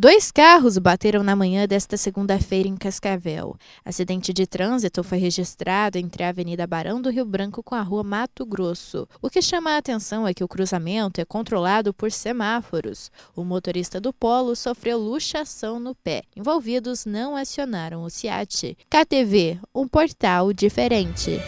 Dois carros bateram na manhã desta segunda-feira em Cascavel. Acidente de trânsito foi registrado entre a Avenida Barão do Rio Branco com a Rua Mato Grosso. O que chama a atenção é que o cruzamento é controlado por semáforos. O motorista do Polo sofreu luxação no pé. Envolvidos não acionaram o SIAT. KTV, um portal diferente.